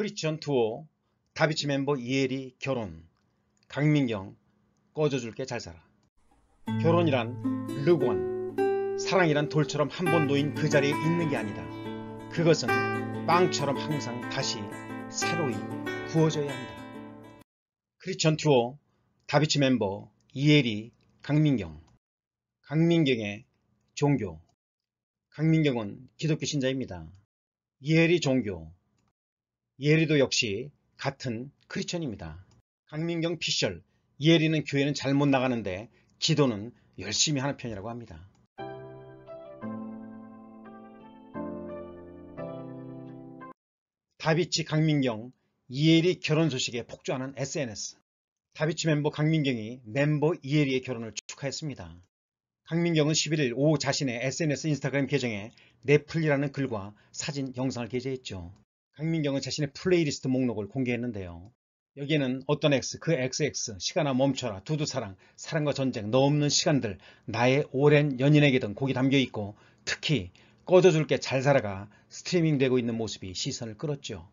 크리스천 투어, 다비치 멤버 이혜리 결혼, 강민경 꺼져줄게 잘 살아. 결혼이란 르곤, 사랑이란 돌처럼 한 번 놓인 그 자리에 있는 게 아니다. 그것은 빵처럼 항상 다시 새로이 구워져야 한다. 크리스천 투어, 다비치 멤버 이혜리, 강민경 강민경의 종교 강민경은 기독교 신자입니다. 이혜리 종교 예리도 역시 같은 크리스천입니다. 강민경 피셜 예리는 교회는 잘 못 나가는데 기도는 열심히 하는 편이라고 합니다. 다비치 강민경 이혜리 결혼 소식에 폭주하는 SNS 다비치 멤버 강민경이 멤버 이혜리의 결혼을 축하했습니다. 강민경은 11일 오후 자신의 SNS 인스타그램 계정에 넷플이라는 글과 사진 영상을 게재했죠. 강민경은 자신의 플레이리스트 목록을 공개했는데요. 여기에는 어떤 X, 그 XX, 시간아 멈춰라, 두두사랑, 사랑과 전쟁, 너 없는 시간들, 나의 오랜 연인에게 등 곡이 담겨있고 특히 꺼져줄게 잘 살아가 스트리밍되고 있는 모습이 시선을 끌었죠.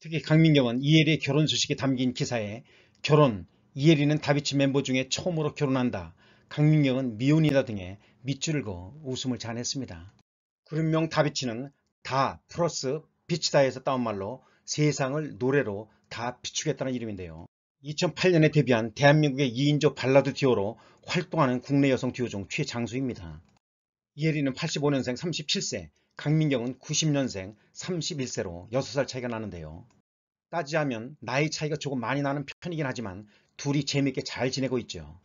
특히 강민경은 이혜리의 결혼 소식이 담긴 기사에 결혼, 이혜리는 다비치 멤버 중에 처음으로 결혼한다, 강민경은 미혼이다 등의 밑줄을 그어 웃음을 자냈습니다. 그룹명 다비치는 다 플러스 비치다에서 따온 말로 세상을 노래로 다 비추겠다는 이름인데요. 2008년에 데뷔한 대한민국의 2인조 발라드 듀오로 활동하는 국내 여성 듀오 중 최장수입니다. 이혜리는 85년생 37세, 강민경은 90년생 31세로 6살 차이가 나는데요. 따지자면 나이 차이가 조금 많이 나는 편이긴 하지만 둘이 재밌게 잘 지내고 있죠.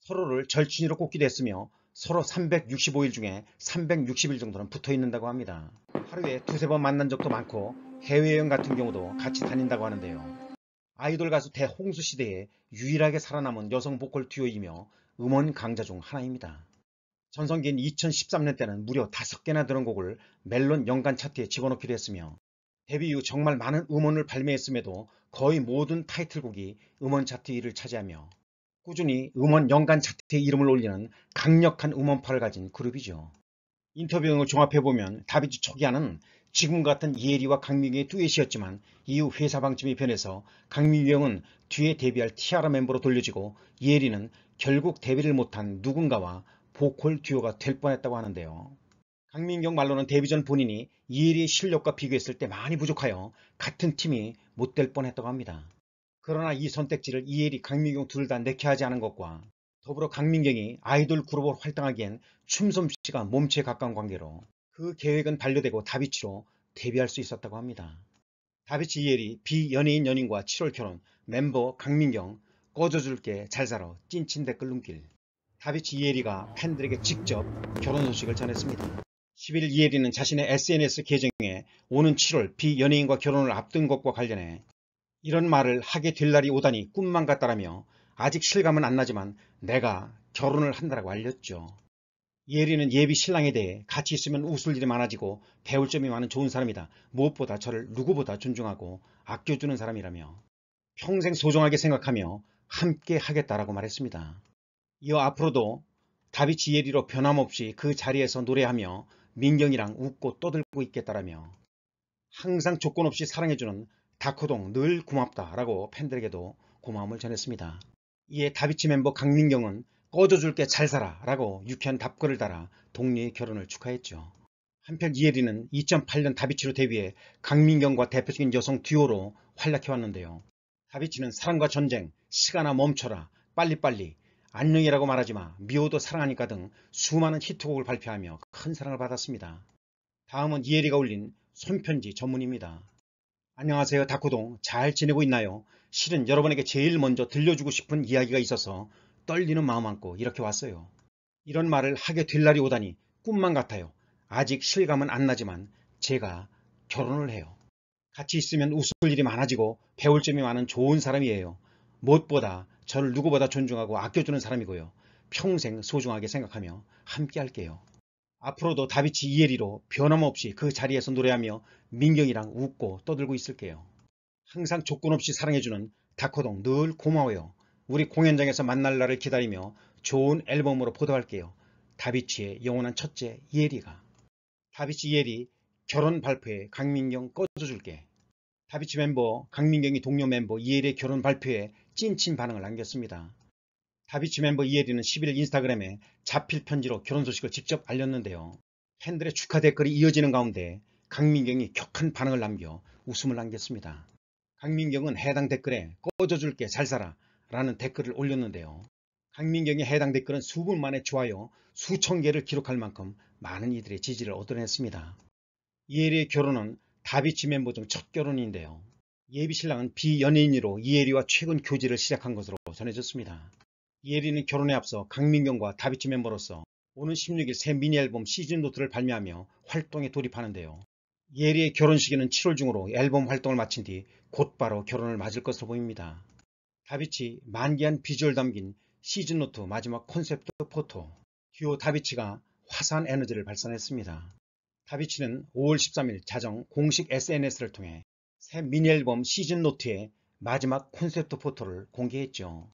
서로를 절친으로 꼽기도 했으며 서로 365일 중에 360일 정도는 붙어 있는다고 합니다. 하루에 두세 번 만난 적도 많고 해외여행 같은 경우도 같이 다닌다고 하는데요. 아이돌 가수 대홍수 시대에 유일하게 살아남은 여성 보컬 듀오이며 음원 강자 중 하나입니다. 전성기인 2013년 때는 무려 5개나 들은 곡을 멜론 연간 차트에 집어넣기도 했으며 데뷔 이후 정말 많은 음원을 발매했음에도 거의 모든 타이틀곡이 음원 차트 1을 차지하며 꾸준히 음원 연간 차트에 이름을 올리는 강력한 음원파를 가진 그룹이죠. 인터뷰 등을 종합해보면 다비치 초기화는 지금 같은 이혜리와 강민경의 듀엣이었지만 이후 회사 방침이 변해서 강민경은 뒤에 데뷔할 티아라 멤버로 돌려지고 이혜리는 결국 데뷔를 못한 누군가와 보컬 듀오가 될 뻔했다고 하는데요. 강민경 말로는 데뷔 전 본인이 이혜리의 실력과 비교했을 때 많이 부족하여 같은 팀이 못 될 뻔했다고 합니다. 그러나 이 선택지를 이혜리, 강민경 둘 다 내켜 하지 않은 것과 더불어 강민경이 아이돌 그룹으로 활동하기엔 춤솜씨가 몸체에 가까운 관계로 그 계획은 반려되고 다비치로 데뷔할 수 있었다고 합니다. 다비치 이혜리 비연예인 연인과 7월 결혼, 멤버 강민경, 꺼져줄게 잘 살아 찐친 댓글 눈길. 다비치 이혜리가 팬들에게 직접 결혼 소식을 전했습니다. 11일 이혜리는 자신의 SNS 계정에 오는 7월 비연예인과 결혼을 앞둔 것과 관련해 이런 말을 하게 될 날이 오다니 꿈만 같다라며 아직 실감은 안 나지만 내가 결혼을 한다라고 알렸죠. 예리는 예비 신랑에 대해 같이 있으면 웃을 일이 많아지고 배울 점이 많은 좋은 사람이다. 무엇보다 저를 누구보다 존중하고 아껴주는 사람이라며 평생 소중하게 생각하며 함께 하겠다라고 말했습니다. 이어 앞으로도 다비치 예리로 변함없이 그 자리에서 노래하며 민경이랑 웃고 떠들고 있겠다라며 항상 조건 없이 사랑해주는 다코동 늘 고맙다라고 팬들에게도 고마움을 전했습니다. 이에 다비치 멤버 강민경은 꺼져줄게 잘 살아 라고 유쾌한 답글을 달아 동료의 결혼을 축하했죠. 한편 이혜리는 2008년 다비치로 데뷔해 강민경과 대표적인 여성 듀오로 활약해왔는데요. 다비치는 사랑과 전쟁, 시간아 멈춰라, 빨리빨리, 안녕이라고 말하지마, 미워도 사랑하니까 등 수많은 히트곡을 발표하며 큰 사랑을 받았습니다. 다음은 이혜리가 올린 손편지 전문입니다. 안녕하세요 다쿠동 잘 지내고 있나요? 실은 여러분에게 제일 먼저 들려주고 싶은 이야기가 있어서 떨리는 마음 안고 이렇게 왔어요. 이런 말을 하게 될 날이 오다니 꿈만 같아요. 아직 실감은 안 나지만 제가 결혼을 해요. 같이 있으면 웃을 일이 많아지고 배울 점이 많은 좋은 사람이에요. 무엇보다 저를 누구보다 존중하고 아껴주는 사람이고요. 평생 소중하게 생각하며 함께 할게요. 앞으로도 다비치 이혜리로 변함없이 그 자리에서 노래하며 민경이랑 웃고 떠들고 있을게요. 항상 조건 없이 사랑해주는 다코동 늘 고마워요. 우리 공연장에서 만날 날을 기다리며 좋은 앨범으로 보도할게요. 다비치의 영원한 첫째 이혜리가 다비치 이혜리 결혼 발표에 강민경 꺼져줄게 다비치 멤버 강민경이 동료 멤버 이혜리의 결혼 발표에 찐친 반응을 남겼습니다. 다비치 멤버 이혜리는 11일 인스타그램에 자필 편지로 결혼 소식을 직접 알렸는데요. 팬들의 축하 댓글이 이어지는 가운데 강민경이 격한 반응을 남겨 웃음을 남겼습니다. 강민경은 해당 댓글에 꺼져줄게 잘 살아 라는 댓글을 올렸는데요. 강민경의 해당 댓글은 수분 만에 좋아요 수천 개를 기록할 만큼 많은 이들의 지지를 얻어냈습니다. 이혜리의 결혼은 다비치 멤버 중 첫 결혼인데요. 예비 신랑은 비연예인으로 이혜리와 최근 교제를 시작한 것으로 전해졌습니다. 예리는 결혼에 앞서 강민경과 다비치 멤버로서 오는 16일 새 미니앨범 시즌노트를 발매하며 활동에 돌입하는데요. 예리의 결혼식에는 7월 중으로 앨범 활동을 마친 뒤 곧바로 결혼을 맞을 것으로 보입니다. 다비치 만기한 비주얼 담긴 시즌노트 마지막 콘셉트 포토 듀오 다비치가 화사한 에너지를 발산했습니다. 다비치는 5월 13일 자정 공식 SNS를 통해 새 미니앨범 시즌노트의 마지막 콘셉트 포토를 공개했죠.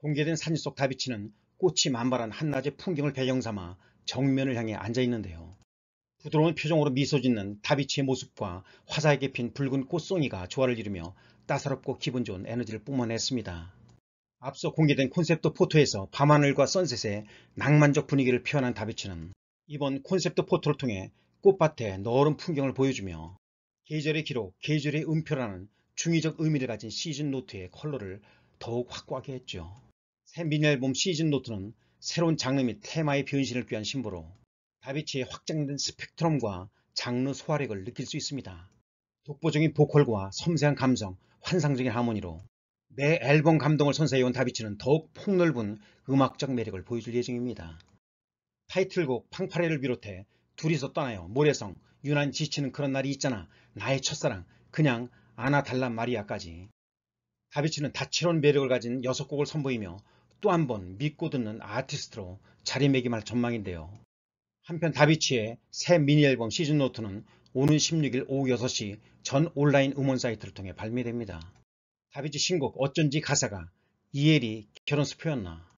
공개된 사진 속 다비치는 꽃이 만발한 한낮의 풍경을 배경삼아 정면을 향해 앉아있는데요. 부드러운 표정으로 미소 짓는 다비치의 모습과 화사하게 핀 붉은 꽃송이가 조화를 이루며 따사롭고 기분 좋은 에너지를 뿜어냈습니다. 앞서 공개된 콘셉트 포토에서 밤하늘과 선셋의 낭만적 분위기를 표현한 다비치는 이번 콘셉트 포토를 통해 꽃밭의 너른 풍경을 보여주며 계절의 기록, 계절의 음표라는 중의적 의미를 가진 시즌 노트의 컬러를 더욱 확고하게 했죠. 새 미니앨범 시즌 노트는 새로운 장르 및 테마의 변신을 위한 신보로 다비치의 확장된 스펙트럼과 장르 소화력을 느낄 수 있습니다. 독보적인 보컬과 섬세한 감성, 환상적인 하모니로 매 앨범 감동을 선사해온 다비치는 더욱 폭넓은 음악적 매력을 보여줄 예정입니다. 타이틀곡 팡파레를 비롯해 둘이서 떠나요, 모래성, 유난 지치는 그런 날이 있잖아, 나의 첫사랑, 그냥 아나 달라 마리아까지 다비치는 다채로운 매력을 가진 6곡을 선보이며 또한번 믿고 듣는 아티스트로 자리매김할 전망인데요. 한편 다비치의 새 미니 앨범 시즌 노트는 오는 16일 오후 6시 전 온라인 음원 사이트를 통해 발매됩니다. 다비치 신곡 어쩐지 가사가 이혜리 결혼 스포였나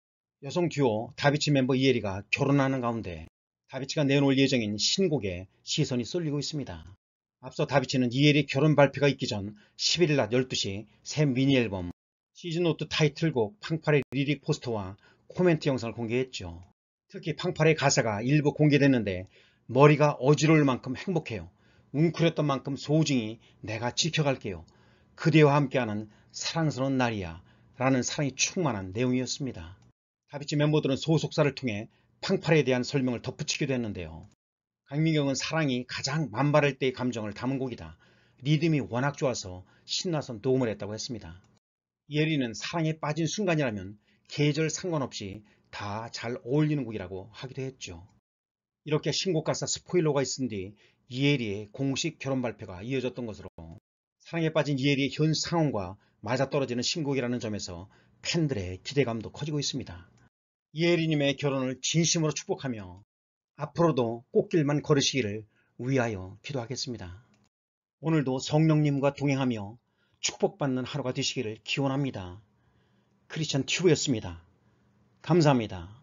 여성 듀오 다비치 멤버 이혜리가 결혼하는 가운데 다비치가 내놓을 예정인 신곡에 시선이 쏠리고 있습니다. 앞서 다비치는 이혜리 결혼 발표가 있기 전 11일 낮 12시 새 미니 앨범 시즌노트 타이틀곡 팡팔의 리릭 포스터와 코멘트 영상을 공개했죠. 특히 팡팔의 가사가 일부 공개됐는데 머리가 어지러울 만큼 행복해요. 웅크렸던 만큼 소중히 내가 지켜갈게요. 그대와 함께하는 사랑스러운 날이야 라는 사랑이 충만한 내용이었습니다. 다비치 멤버들은 소속사를 통해 팡팔에 대한 설명을 덧붙이기도 했는데요. 강민경은 사랑이 가장 만발할 때의 감정을 담은 곡이다. 리듬이 워낙 좋아서 신나서 도움을 했다고 했습니다. 예리는 사랑에 빠진 순간이라면 계절 상관없이 다 잘 어울리는 곡이라고 하기도 했죠. 이렇게 신곡가사 스포일러가 있은 뒤 이혜리의 공식 결혼 발표가 이어졌던 것으로 사랑에 빠진 이혜리의 현 상황과 맞아떨어지는 신곡이라는 점에서 팬들의 기대감도 커지고 있습니다. 이혜리님의 결혼을 진심으로 축복하며 앞으로도 꽃길만 걸으시기를 위하여 기도하겠습니다. 오늘도 성령님과 동행하며 축복받는 하루가 되시기를 기원합니다. 크리스천 튜브였습니다. 감사합니다.